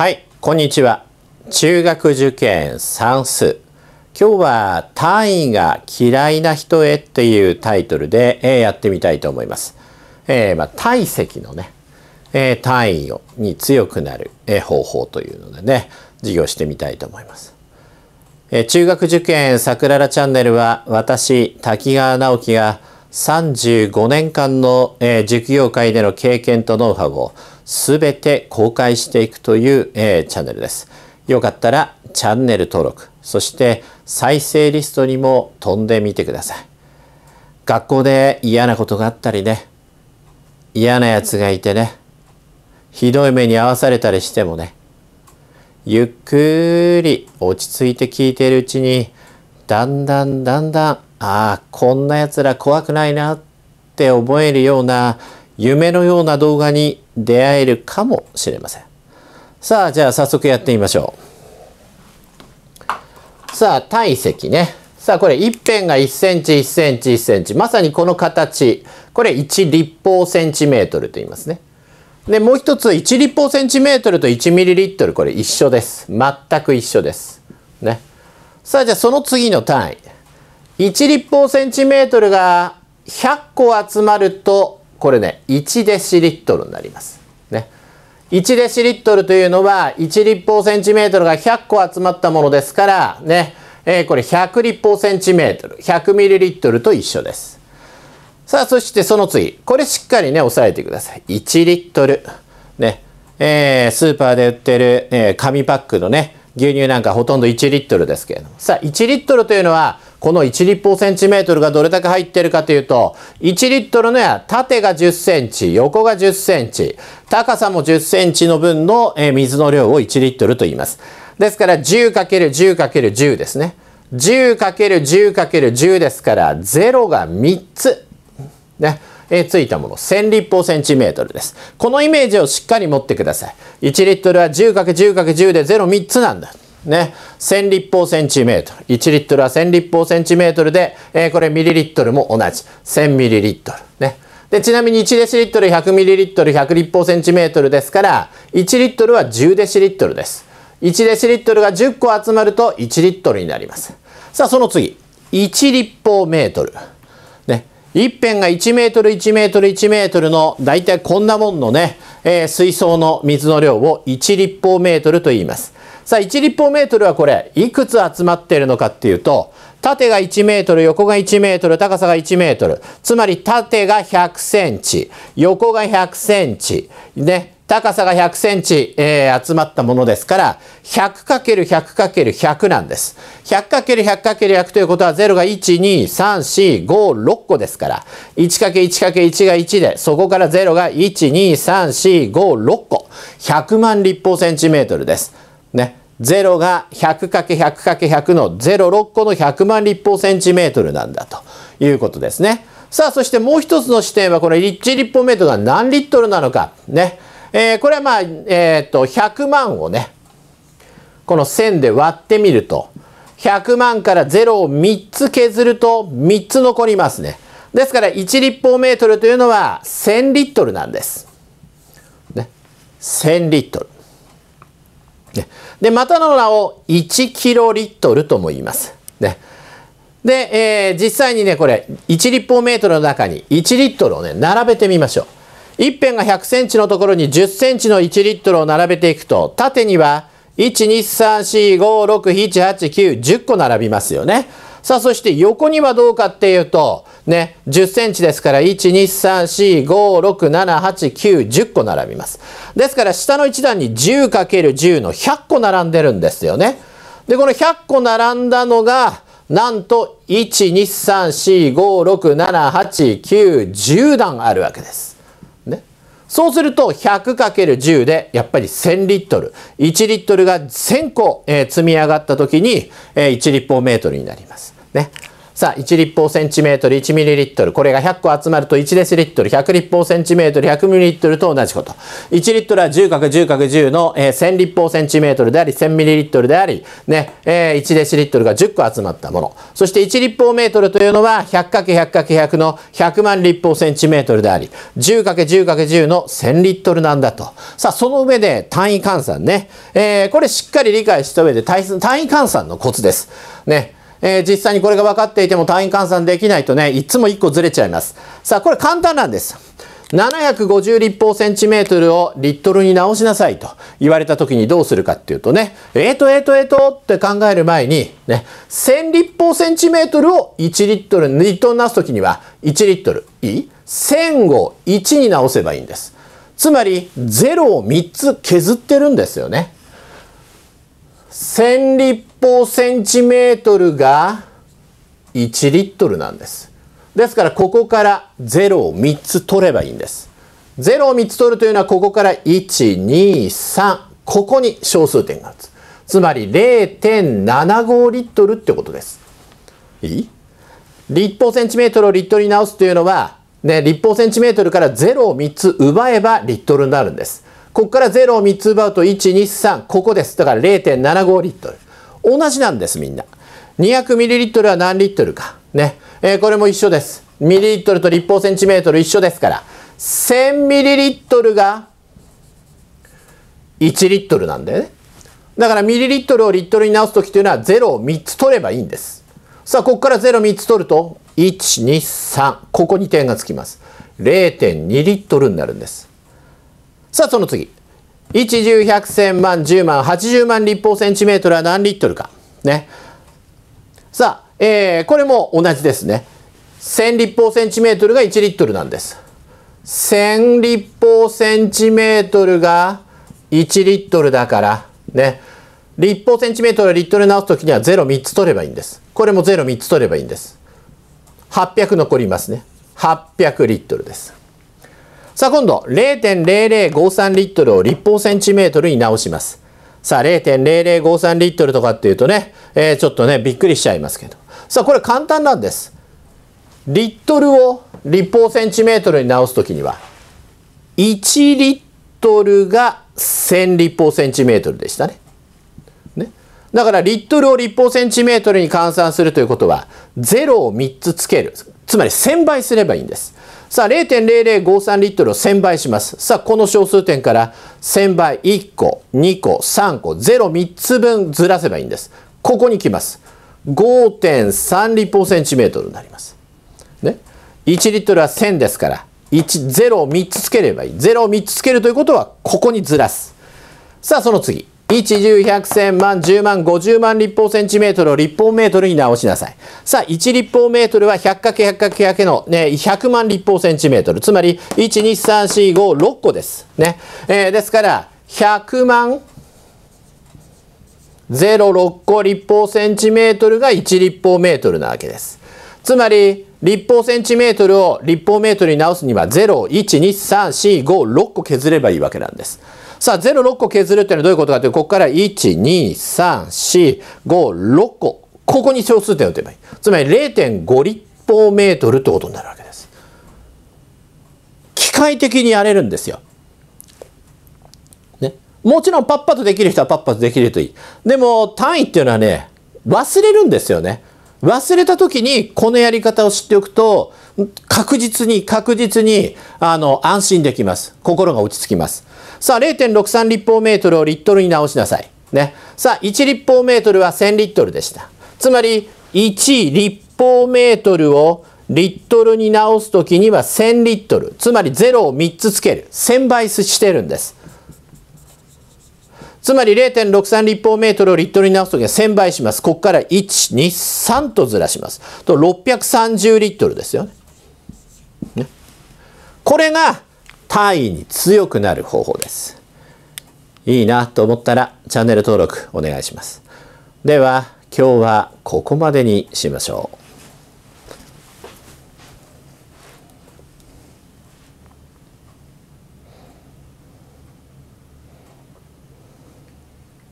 はいこんにちは中学受験算数今日は単位が嫌いな人へっていうタイトルで、えー、やってみたいと思います、えー、まあ、体積のね、えー、単位をに強くなる、え方法というのでね授業してみたいと思いますえ中学受験さくららチャンネルは私滝川直樹が35年間の、えー、塾業界での経験とノウハウをべて公開していくという、えー、チャンネルです。よかったらチャンネル登録、そして再生リストにも飛んでみてください。学校で嫌なことがあったりね、嫌な奴がいてね、ひどい目に遭わされたりしてもね、ゆっくり落ち着いて聞いているうちに、だんだんだんだん、ああ、こんな奴ら怖くないなって思えるような夢のような動画に出会えるかもしれません。さあ、じゃあ早速やってみましょう。さあ、体積ね。さあ、これ一辺が1センチ、1センチ、1センチ。まさにこの形。これ1立方センチメートルと言いますね。で、もう一つ、1立方センチメートルと1ミリリットル、これ一緒です。全く一緒です。ね。さあ、じゃあその次の単位。1立方センチメートルが100個集まるとこれね、1デシリットルになります。ね。1デシリットルというのは、1立方センチメートルが100個集まったものですから、ね、えー、これ100立方センチメートル、100ミリリットルと一緒です。さあ、そしてその次。これしっかりね、押さえてください。1リットル。ね。えー、スーパーで売ってる、えー、紙パックのね、牛乳なんかほとんど1リットルですけれども。さあ、1リットルというのは、この1立方センチメートルがどれだけ入ってるかというと、1リットルのや縦が10センチ、横が10センチ、高さも10センチの分の水の量を1リットルと言います。ですから 10×10×10 ですね。10×10×10 ですから0が3つ。ね。えついたもの1000立方センチメートルです。このイメージをしっかり持ってください。1リットルは 10×10×10 で03つなんだ。ね、1000立方センチメートル。1リットルは1000立方センチメートルで、えー、これミリリットルも同じ。1000ミリリットル。ね。で、ちなみに1デシリットル、100ミリリットル、100立方センチメートルですから、1リットルは10デシリットルです。1デシリットルが10個集まると1リットルになります。さあ、その次。1立方メートル。ね。一辺が1メートル、1メートル、1メートルの、だいたいこんなもんのね、えー、水槽の水の量を1立方メートルと言います。さあ、1立方メートルはこれ、いくつ集まっているのかっていうと、縦が1メートル、横が1メートル、高さが1メートル。つまり縦が100センチ、横が100センチ、ね、高さが100センチ、えー、集まったものですから、100×100×100 なんです。100×100×100 ということは0が1、2、3、4、5、6個ですから、1×1×1 が1で、そこから0が1、2、3、4、5、6個。100万立方センチメートルです。ね。0が 100×100×100 の06個の100万立方センチメートルなんだということですね。さあ、そしてもう一つの視点は、この1立方メートルが何リットルなのか。ね。えー、これはまあ、えっ、と、100万をね、この線で割ってみると、100万から0を3つ削ると3つ残りますね。ですから1立方メートルというのは1000リットルなんです。ね。1000リットル。で、またの名を1キロリットルとも言います。ね。で、えー、実際にね、これ、1立方メートルの中に1リットルをね、並べてみましょう。一辺が100センチのところに10センチの1リットルを並べていくと、縦には、1、2、3、4、5、6、7、8、9、10個並びますよね。さあ、そして横にはどうかっていうと、ね、10センチですから、1、2、3、4、5、6、7、8、9、10個並びます。ですから、下の1段に 10×10 の100個並んでるんですよね。で、この100個並んだのが、なんと、1、2、3、4、5、6、7、8、9、10段あるわけです。そうすると 100×10 でやっぱり1000リットル。1リットルが1000個、えー、積み上がった時に、えー、1立方メートルになります。ね。さあ、1立方センチメートル1ミリリットル。これが100個集まると1デシリットル、100立方センチメートル、100ミリリットルと同じこと。1リットルは 10×10×10 の、えー、1000立方センチメートルであり、1000ミリリットルであり、ね、えー、1デシリットルが10個集まったもの。そして1立方メートルというのは 100×100×100 の100万立方センチメートルであり、10×10×10 の1000リットルなんだと。さあ、その上で単位換算ね。えー、これしっかり理解した上で単位換算のコツです。ね。えー、実際にこれが分かっていても単位換算できないとね、いつも1個ずれちゃいます。さあ、これ簡単なんです。750立方センチメートルをリットルに直しなさいと言われた時にどうするかっていうとね、えーとえーとえーとって考える前に、ね、1000立方センチメートルを1リットル、リットルに直す時には1リットル、いい ?1000 を1に直せばいいんです。つまり0を3つ削ってるんですよね。1000立方センチメートルが1リットルなんです。ですからここから0を3つ取ればいいんです。0を3つ取るというのはここから123ここに小数点が打つ。つまり0.75リットルってことです。いい立方センチメートルをリットルに直すというのは、ね、立方センチメートルから0を3つ奪えばリットルになるんです。ここから0を3つ奪うと123ここですだから0.75リットル同じなんですみんな 200ml は何リットルかね、えー、これも一緒ですミリリットルと立方センチメートル一緒ですから 1000ml が1リットルなんだよねだからミリリットルをリットルに直す時というのは0を3つ取ればいいんですさあここから03つ取ると123ここに点がつきます0.2リットルになるんですさあその次一十百千万十万八十万立方センチメートルは何リットルかねさあ、えー、これも同じですね1000立方センチメートルが1リットルなんです1000立方センチメートルが1リットルだからね立方センチメートルをリットル直す時には03つ取ればいいんですこれも03つ取ればいいんです800残りますね800リットルですさあ今度、0.0053リットルを立方センチメートルに直します。さあ0.0053リットルとかっていうとね、えー、ちょっとね、びっくりしちゃいますけど。さあこれ簡単なんです。リットルを立方センチメートルに直すときには、1リットルが1000立方センチメートルでしたね。ね。だからリットルを立方センチメートルに換算するということは、0を3つつける。つまり1000倍すればいいんです。さあ、0.0053リットルを1000倍します。さあ、この小数点から1000倍1個、2個、3個、0、3つ分ずらせばいいんです。ここに来ます。5.3立方センチメートルになります。ね。1リットルは1000ですから、1、0を3つつければいい。0を3つつけるということは、ここにずらす。さあ、その次。一十百千万十万五十万立方センチメートルを立方メートルに直しなさい。さあ、1立方メートルは 100×100×100 のね、100万立方センチメートル。つまり、1、2、3、4、5、6個です。ね。えー、ですから、100万06個立方センチメートルが1立方メートルなわけです。つまり、立方センチメートルを立方メートルに直すには、0、1、2、3、4、5、6個削ればいいわけなんです。さあ、0、6個削るっていうのはどういうことかというと、ここから1、2、3、4、5、6個。ここに小数点を打てばいい。つまり0.5立方メートルってことになるわけです。機械的にやれるんですよ。ね。もちろんパッパとできる人はパッパとできるといい。でも単位っていうのはね、忘れるんですよね。忘れた時にこのやり方を知っておくと確実に確実にあの安心できます心が落ち着きますさあ0.63立方メートルをリットルに直しなさいねさあ1立方メートルは1000リットルでしたつまり1立方メートルをリットルに直す時には1000リットルつまり0を3つつける1000倍してるんですつまり0.63立方メートルをリットルに直すときは1000倍します。ここから1、2、3とずらします。と630リットルですよね。ねこれが単位に強くなる方法です。いいなと思ったらチャンネル登録お願いします。では今日はここまでにしましょう。